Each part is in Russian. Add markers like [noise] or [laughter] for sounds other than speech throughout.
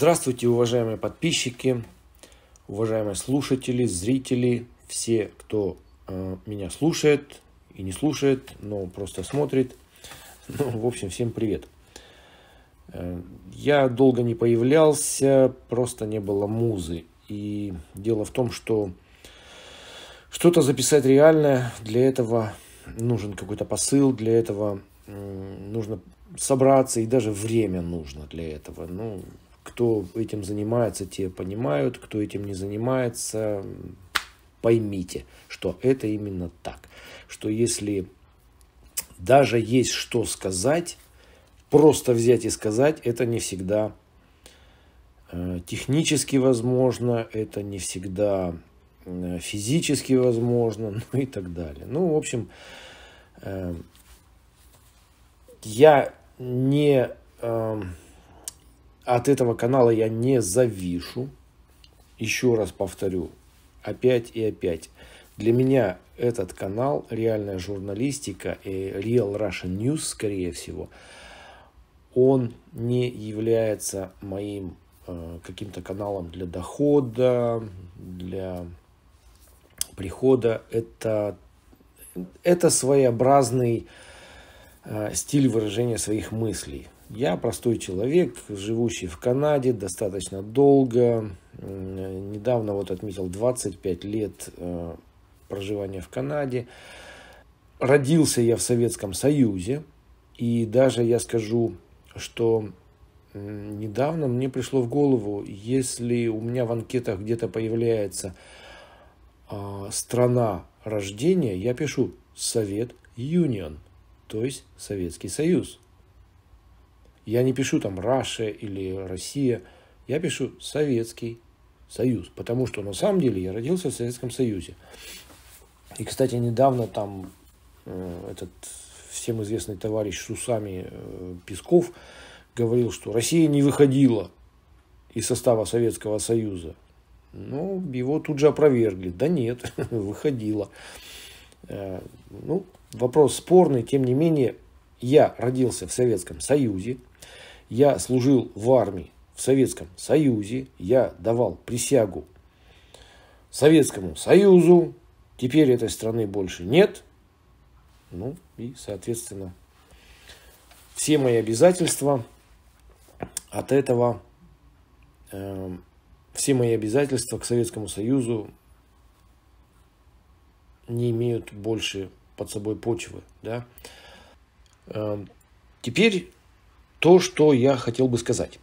Здравствуйте, уважаемые подписчики, уважаемые слушатели, зрители, все, кто э, меня слушает и не слушает, но просто смотрит. [laughs] Ну, в общем, всем привет. Э, я долго не появлялся, просто не было музы. И дело в том, что что-то записать реальное, для этого нужен какой-то посыл, для этого э, нужно собраться, и даже время нужно для этого. Ну, кто этим занимается, те понимают, кто этим не занимается, поймите, что это именно так. Что если даже есть что сказать, просто взять и сказать, это не всегда э, технически возможно, это не всегда э, физически возможно, [laughs] ну и так далее. Ну, в общем, э, я не от этого канала я не завишу. Еще раз повторю, опять и опять. Для меня этот канал, реальная журналистика и Real Russian News, скорее всего, он не является моим э, каким-то каналом для дохода, для прихода. Это, это своеобразный э, стиль выражения своих мыслей. Я простой человек, живущий в Канаде достаточно долго. Недавно вот отметил 25 лет э, проживания в Канаде. Родился я в Советском Союзе. И даже я скажу, что недавно мне пришло в голову, если у меня в анкетах где-то появляется а, страна рождения, я пишу Совет Юнион, то есть Советский Союз. Я не пишу там «Раша» или «Россия», я пишу «Советский Союз», потому что на самом деле я родился в Советском Союзе. И, кстати, недавно там э, этот всем известный товарищ с усами э, Песков говорил, что Россия не выходила из состава Советского Союза. Ну, его тут же опровергли. Да нет, [laughs] выходила. Э, ну, вопрос спорный, тем не менее, я родился в Советском Союзе, я служил в армии в Советском Союзе, я давал присягу Советскому Союзу, теперь этой страны больше нет. Ну и, соответственно, все мои обязательства от этого, э, все мои обязательства к Советскому Союзу не имеют больше под собой почвы. Да? Э, теперь то, что я хотел бы сказать.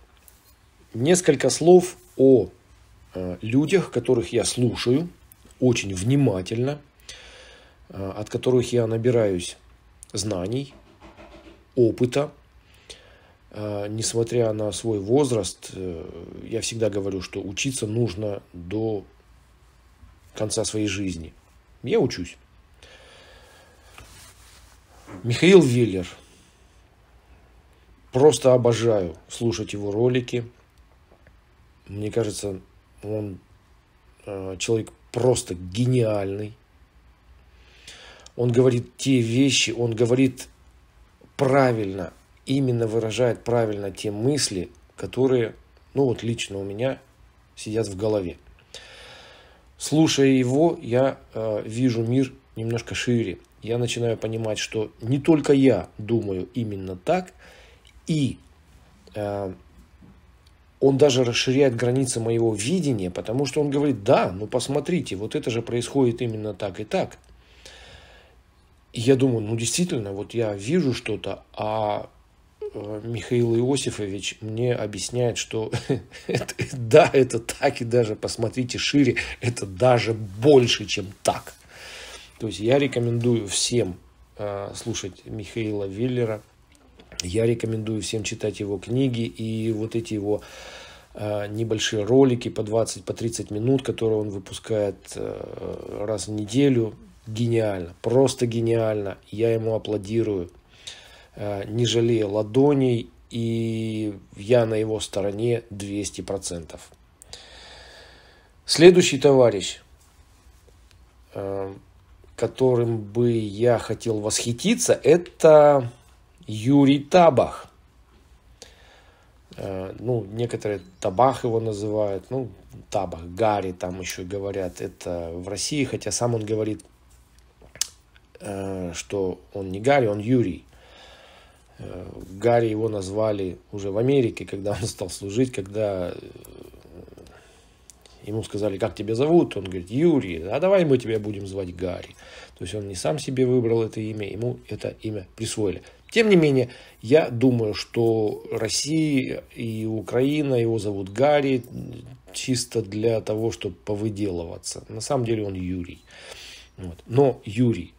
Несколько слов о э, людях, которых я слушаю очень внимательно, э, от которых я набираюсь знаний, опыта. Э, несмотря на свой возраст, я всегда говорю, что учиться нужно до конца своей жизни. Я учусь. Михаил Виллер Просто обожаю слушать его ролики. Мне кажется, он э, человек просто гениальный. Он говорит те вещи, он говорит правильно, именно выражает правильно те мысли, которые, ну вот лично у меня сидят в голове. Слушая его, я э, вижу мир немножко шире. Я начинаю понимать, что не только я думаю именно так – и э, он даже расширяет границы моего видения, потому что он говорит, да, ну посмотрите, вот это же происходит именно так и так. И я думаю, ну действительно, вот я вижу что-то, а э, Михаил Иосифович мне объясняет, что [laughs] да, это так, и даже, посмотрите шире, это даже больше, чем так. То есть я рекомендую всем э, слушать Михаила Виллера – я рекомендую всем читать его книги и вот эти его э, небольшие ролики по 20-30 по 30 минут, которые он выпускает э, раз в неделю. Гениально, просто гениально. Я ему аплодирую, э, не жалея ладоней, и я на его стороне 200%. Следующий товарищ, которым бы я хотел восхититься, это Юрий Табах. Э, ну, некоторые Табах его называют, ну, Табах, Гарри там еще говорят, это в России, хотя сам он говорит, э, что он не Гарри, он Юрий. Э, Гарри его назвали уже в Америке, когда он стал служить, когда ему сказали, как тебя зовут, он говорит, Юрий, а давай мы тебя будем звать Гарри. То есть он не сам себе выбрал это имя, ему это имя присвоили. Тем не менее, я думаю, что Россия и Украина, его зовут Гарри, чисто для того, чтобы повыделываться. На самом деле он Юрий. Вот. Но Юрий,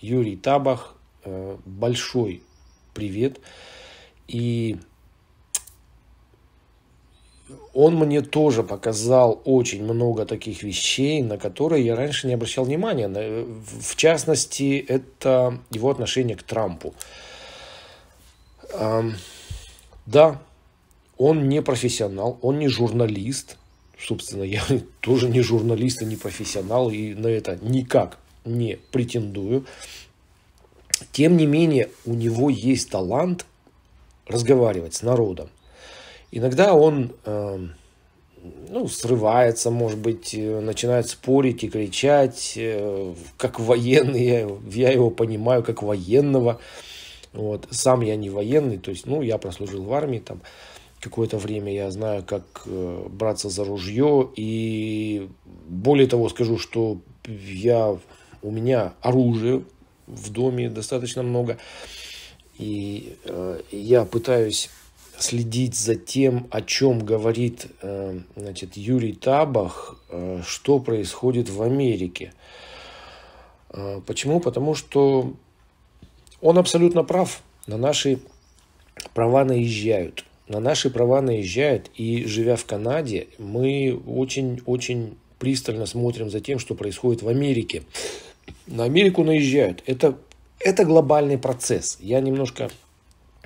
Юрий Табах, э, большой привет. И он мне тоже показал очень много таких вещей, на которые я раньше не обращал внимания. Э, в частности, это его отношение к Трампу. Да, он не профессионал, он не журналист. Собственно, я [laughs] тоже не журналист и не профессионал, и на это никак не претендую. Тем не менее, у него есть талант разговаривать с народом. Иногда он ну, срывается, может быть, э, начинает спорить и кричать, э, как военный, [laughs] я его понимаю, как военного. Вот. Сам я не военный, то есть, ну, я прослужил в армии, там, какое-то время я знаю, как э, браться за ружье, и более того скажу, что я, у меня оружие в доме достаточно много, и э, я пытаюсь следить за тем, о чем говорит э, значит, Юрий Табах, э, что происходит в Америке. Э, почему? Потому что он абсолютно прав. На наши права наезжают. На наши права наезжают. И живя в Канаде, мы очень-очень пристально смотрим за тем, что происходит в Америке. На Америку наезжают. Это, это глобальный процесс. Я немножко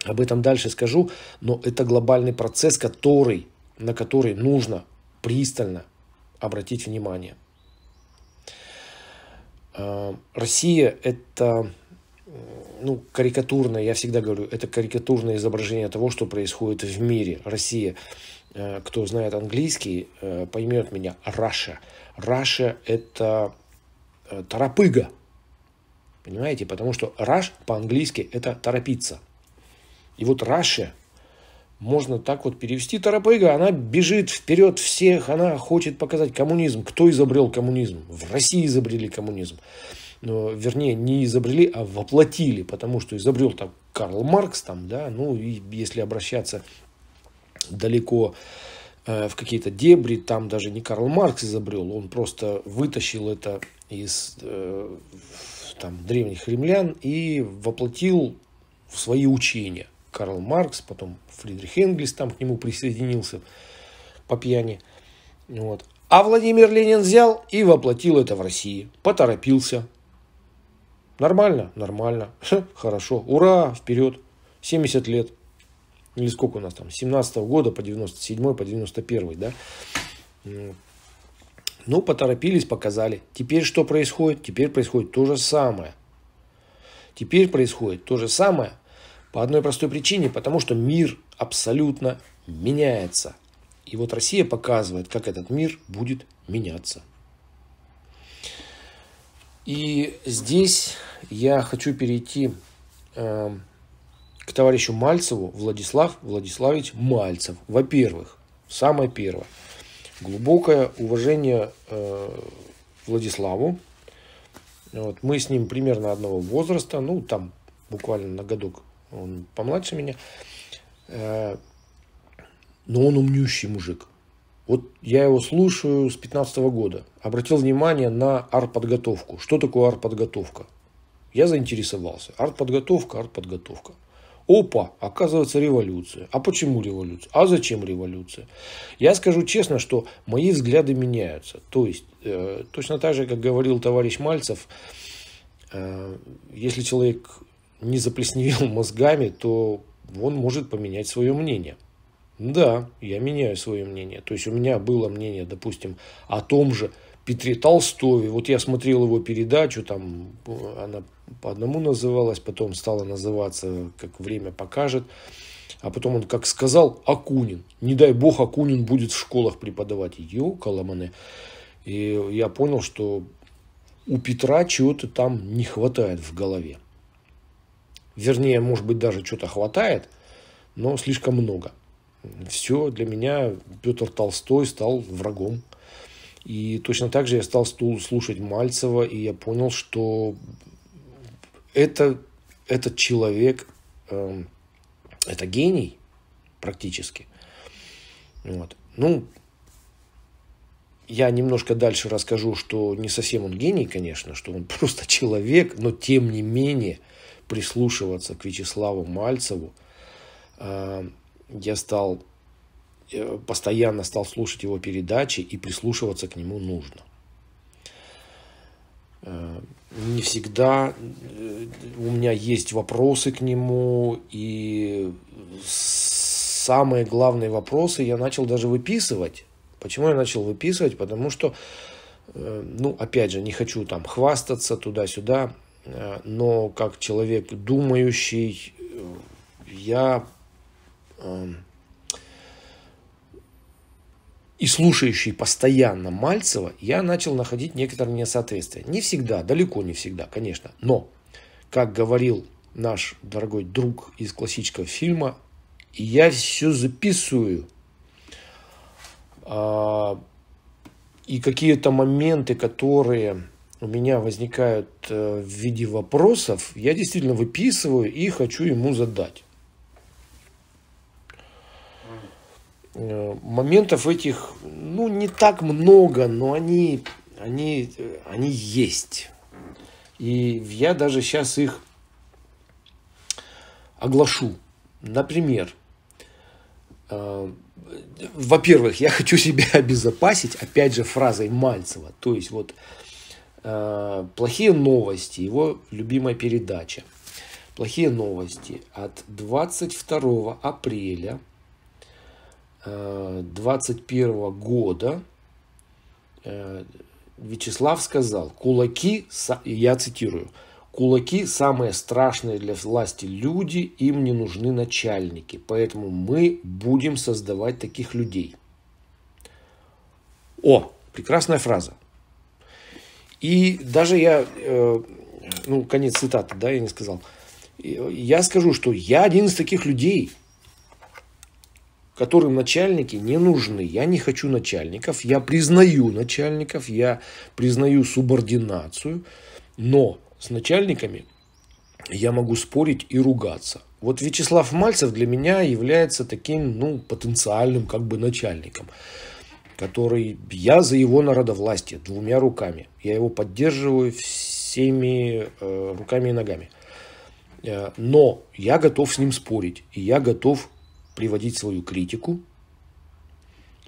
об этом дальше скажу, но это глобальный процесс, который, на который нужно пристально обратить внимание. Э, Россия – это ну, карикатурное, я всегда говорю, это карикатурное изображение того, что происходит в мире. Россия, э, кто знает английский, э, поймет меня, Раша. Раша – это э, торопыга, понимаете? Потому что раш по-английски – это торопиться. И вот Раша можно так вот перевести торопыга, она бежит вперед всех, она хочет показать коммунизм. Кто изобрел коммунизм? В России изобрели коммунизм но, вернее, не изобрели, а воплотили, потому что изобрел там Карл Маркс, там, да, ну, и если обращаться далеко э, в какие-то дебри, там даже не Карл Маркс изобрел, он просто вытащил это из э, там, древних римлян и воплотил в свои учения. Карл Маркс, потом Фридрих Энгельс там к нему присоединился по пьяни. Вот. А Владимир Ленин взял и воплотил это в России. Поторопился, Нормально? Нормально. [laughs] Хорошо. Ура! Вперед. 70 лет. Или сколько у нас там? 17 года по 97 по 91, да? Ну, поторопились, показали. Теперь что происходит? Теперь происходит то же самое. Теперь происходит то же самое по одной простой причине, потому что мир абсолютно меняется. И вот Россия показывает, как этот мир будет меняться. И здесь я хочу перейти э, к товарищу Мальцеву, Владислав Владиславович Мальцев. Во-первых, самое первое, глубокое уважение э, Владиславу. Вот, мы с ним примерно одного возраста, ну там буквально на годок он помладше меня. Э, но он умнющий мужик. Вот я его слушаю с 2015 года. Обратил внимание на арт-подготовку. Что такое арт-подготовка? Я заинтересовался. Арт-подготовка, арт-подготовка. Опа, оказывается революция. А почему революция? А зачем революция? Я скажу честно, что мои взгляды меняются. То есть, э, точно так же, как говорил товарищ Мальцев, э, если человек не заплесневел [laughs] мозгами, то он может поменять свое мнение. Да, я меняю свое мнение. То есть у меня было мнение, допустим, о том же Петре Толстове. Вот я смотрел его передачу, там э, она по одному называлась, потом стала называться «Как время покажет». А потом он как сказал Акунин. Не дай бог Акунин будет в школах преподавать. Йока ломаны. И я понял, что у Петра чего-то там не хватает в голове. Вернее, может быть, даже что-то хватает, но слишком много – все, для меня Петр Толстой стал врагом. И точно так же я стал слушать Мальцева, и я понял, что это, этот человек, э, это гений практически. Вот. Ну, я немножко дальше расскажу, что не совсем он гений, конечно, что он [laughs] просто человек, но тем не менее прислушиваться к Вячеславу Мальцеву, э, я стал э, постоянно стал слушать его передачи и прислушиваться к нему нужно. Э, не всегда э, у меня есть вопросы к нему, и самые главные вопросы я начал даже выписывать. Почему я начал выписывать? Потому что, ну, опять же, не хочу там хвастаться туда-сюда, но как человек думающий, я Эм, и слушающий постоянно Мальцева, я начал находить некоторые несоответствия. Не всегда, далеко не всегда, конечно. Но, как говорил наш дорогой друг из классического фильма, я все записываю. Э, и какие-то моменты, которые у меня возникают э, в виде вопросов, я действительно выписываю и хочу ему задать. Э, моментов этих, ну, не так много, но они, они, э, они есть. И я даже сейчас их оглашу. Например, э, во-первых, я хочу себя [laughs] обезопасить, опять же, фразой Мальцева. То есть, вот, плохие новости, его любимая передача. Плохие новости от 22 апреля – 21 года э, Вячеслав сказал, кулаки, я цитирую, кулаки самые страшные для власти люди, им не нужны начальники, поэтому мы будем создавать таких людей. О, прекрасная фраза. И даже я, э, ну, конец цитаты, да, я не сказал. Я скажу, что я один из таких людей – которым начальники не нужны. Я не хочу начальников, я признаю начальников, я признаю субординацию, но с начальниками я могу спорить и ругаться. Вот Вячеслав Мальцев для меня является таким, ну, потенциальным как бы начальником, который я за его народовластие двумя руками. Я его поддерживаю всеми э, руками и ногами. Э, но я готов с ним спорить, и я готов приводить свою критику.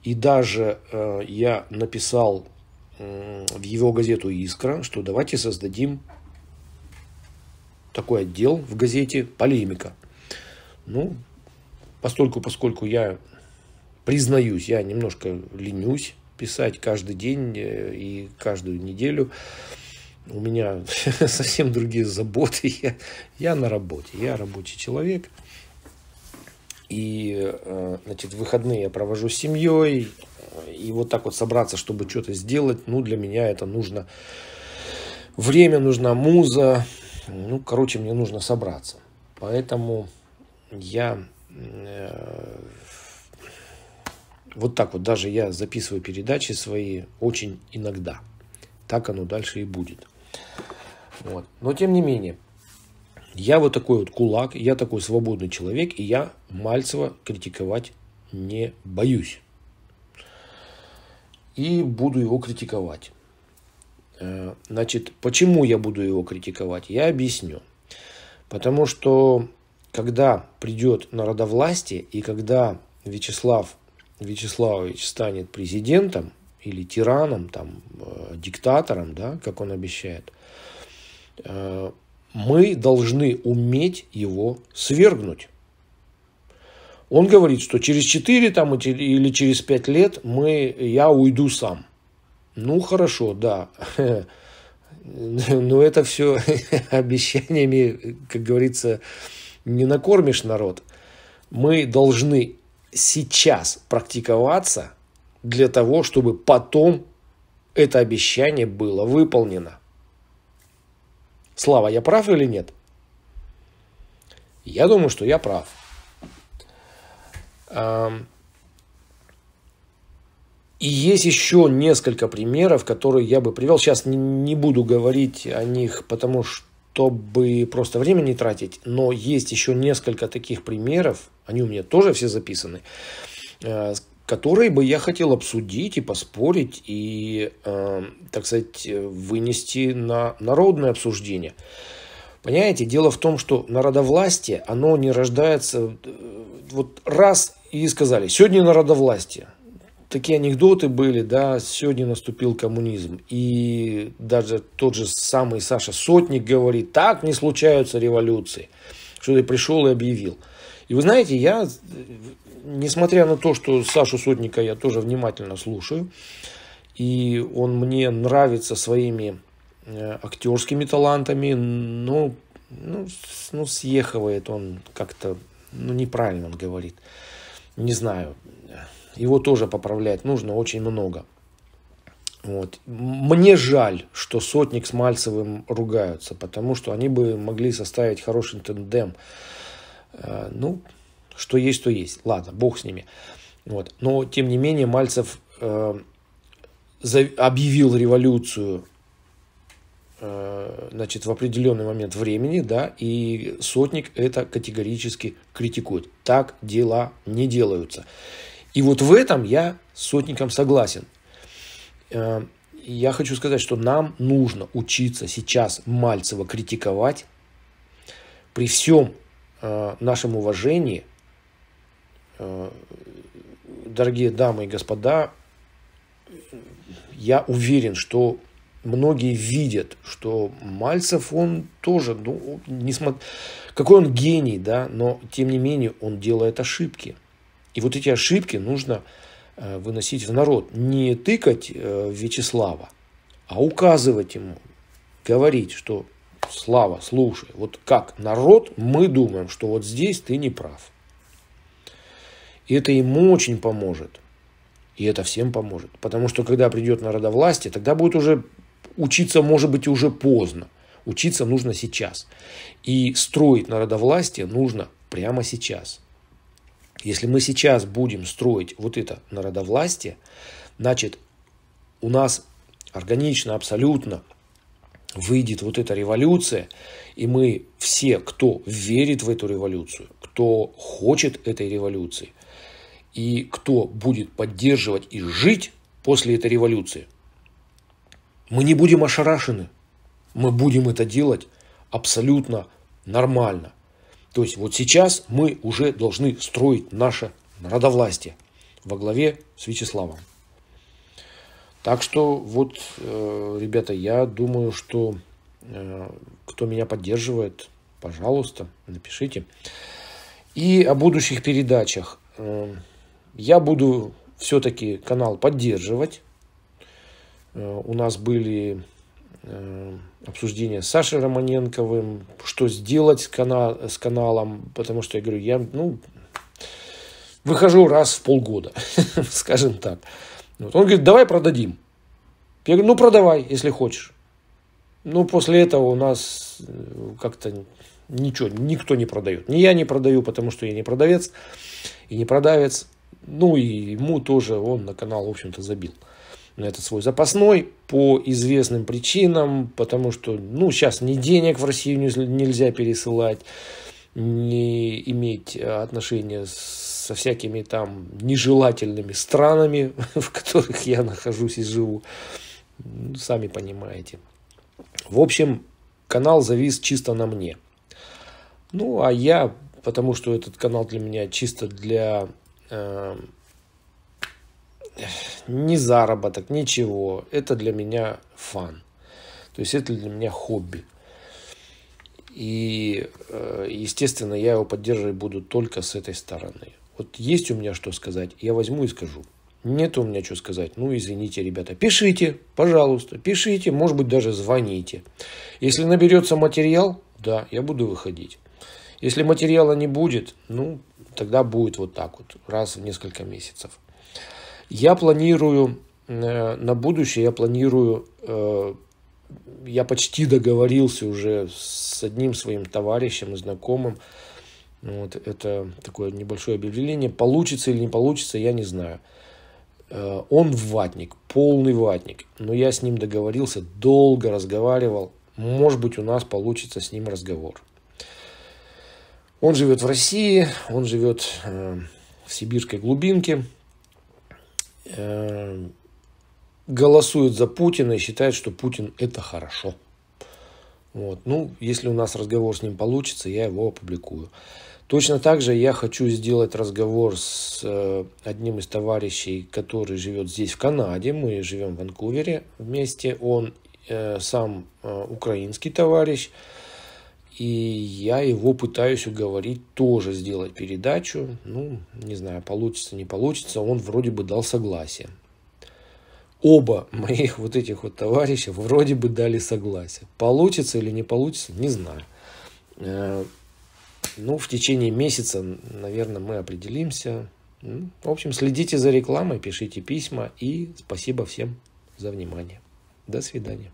И даже э, я написал э, в его газету «Искра», что давайте создадим такой отдел в газете «Полемика». Ну, постольку, поскольку я признаюсь, я немножко ленюсь писать каждый день э, и каждую неделю. У меня [laughs] совсем другие заботы. [laughs] Я, я на работе, я рабочий человек – и, э, значит, выходные я провожу с семьей, и вот так вот собраться, чтобы что-то сделать, ну, для меня это нужно время, нужна муза, ну, короче, мне нужно собраться. Поэтому я э, вот так вот даже я записываю передачи свои очень иногда. Так оно дальше и будет. Вот. Но тем не менее, я вот такой вот кулак, я такой свободный человек, и я Мальцева критиковать не боюсь. И буду его критиковать. Э, значит, почему я буду его критиковать? Я объясню. Потому что когда придет народовластие и когда Вячеслав Вячеславович станет президентом или тираном, там, э, диктатором, да, как он обещает, э, мы должны уметь его свергнуть. Он говорит, что через 4 там, или через 5 лет мы, я уйду сам. Ну, хорошо, да. [laughs] Но это все [laughs] обещаниями, как говорится, не накормишь народ. Мы должны сейчас практиковаться для того, чтобы потом это обещание было выполнено. Слава, я прав или нет? Я думаю, что я прав. И есть еще несколько примеров, которые я бы привел. Сейчас не буду говорить о них, потому что чтобы просто время не тратить, но есть еще несколько таких примеров, они у меня тоже все записаны, э, которые бы я хотел обсудить и поспорить и, э, так сказать, вынести на народное обсуждение. Понимаете, дело в том, что народовластие, оно не рождается э, вот раз и сказали, сегодня народовластие. Такие анекдоты были, да, сегодня наступил коммунизм. И даже тот же самый Саша Сотник говорит, так не случаются революции. Что ты пришел и объявил. И вы знаете, я несмотря на то, что Сашу Сотника я тоже внимательно слушаю, и он мне нравится своими э, актерскими талантами, но ну, ну съехивает он как-то, ну, неправильно он говорит. Не знаю, его тоже поправлять нужно очень много. Вот. Мне жаль, что Сотник с Мальцевым ругаются, потому что они бы могли составить хороший тендем. Э, ну, что есть, то есть. Ладно, бог с ними. Вот. Но, тем не менее, Мальцев э, объявил революцию э, значит, в определенный момент времени, да, и сотник это категорически критикует. Так дела не делаются. И вот в этом я с сотником согласен. Э, я хочу сказать, что нам нужно учиться сейчас Мальцева критиковать при всем э, нашем уважении – Э, дорогие дамы и господа, я уверен, что многие видят, что Мальцев, он тоже, ну, несмотря... Какой он гений, да, но, тем не менее, он делает ошибки. И вот эти ошибки нужно э, выносить в народ. Не тыкать э, Вячеслава, а указывать ему, говорить, что Слава, слушай, вот как народ, мы думаем, что вот здесь ты не прав. И это ему очень поможет. И это всем поможет. Потому что когда придет народовластие, тогда будет уже учиться, может быть, уже поздно. Учиться нужно сейчас. И строить народовластие нужно прямо сейчас. Если мы сейчас будем строить вот это народовластие, значит, у нас органично, абсолютно выйдет вот эта революция, и мы все, кто верит в эту революцию, кто хочет этой революции – и кто будет поддерживать и жить после этой революции. Мы не будем ошарашены. Мы будем это делать абсолютно нормально. То есть вот сейчас мы уже должны строить наше народовластие во главе с Вячеславом. Так что вот, э, ребята, я думаю, что э, кто меня поддерживает, пожалуйста, напишите. И о будущих передачах. Э, я буду все-таки канал поддерживать. Э, у нас были э, обсуждения с Сашей Романенковым, что сделать с, кана с каналом, потому что я говорю, я ну, выхожу раз в полгода, [laughs] скажем так. Вот. Он говорит, давай продадим. Я говорю, ну продавай, если хочешь. Ну, после этого у нас э, как-то ничего, никто не продает. Ни я не продаю, потому что я не продавец и не продавец. Ну и ему тоже он на канал, в общем-то, забил на этот свой запасной по известным причинам, потому что, ну, сейчас ни денег в Россию нельзя пересылать, не иметь э, отношения со всякими там нежелательными странами, [laughs] в которых я нахожусь и живу. Ну, сами понимаете. В общем, канал завис чисто на мне. Ну, а я, потому что этот канал для меня чисто для Эм, ни заработок, ничего. Это для меня фан. То есть это для меня хобби. И, э, естественно, я его поддерживать буду только с этой стороны. Вот есть у меня что сказать, я возьму и скажу. Нет у меня что сказать. Ну, извините, ребята. Пишите, пожалуйста, пишите, может быть, даже звоните. Если наберется материал, да, я буду выходить. Если материала не будет, ну, тогда будет вот так вот, раз в несколько месяцев. Я планирую э, на будущее, я планирую, э, я почти договорился уже с одним своим товарищем и знакомым, вот это такое небольшое объявление. Получится или не получится, я не знаю. Э, он ватник, полный ватник. Но я с ним договорился, долго разговаривал. Может быть, у нас получится с ним разговор. Он живет в России, он живет э, в сибирской глубинке, э, голосует за Путина и считает, что Путин это хорошо. Вот. Ну, если у нас разговор с ним получится, я его опубликую. Точно так же я хочу сделать разговор с э, одним из товарищей, который живет здесь, в Канаде. Мы живем в Ванкувере вместе. Он сам украинский товарищ. И я его пытаюсь уговорить тоже сделать передачу. Ну, не знаю, получится, не получится. Он вроде бы дал согласие. Оба [laughs] моих вот этих вот товарища вроде бы дали согласие. Получится или не получится, не знаю. Э, ну, в течение месяца, наверное, мы определимся. В общем, следите за рекламой, пишите письма. И спасибо всем за внимание. До свидания.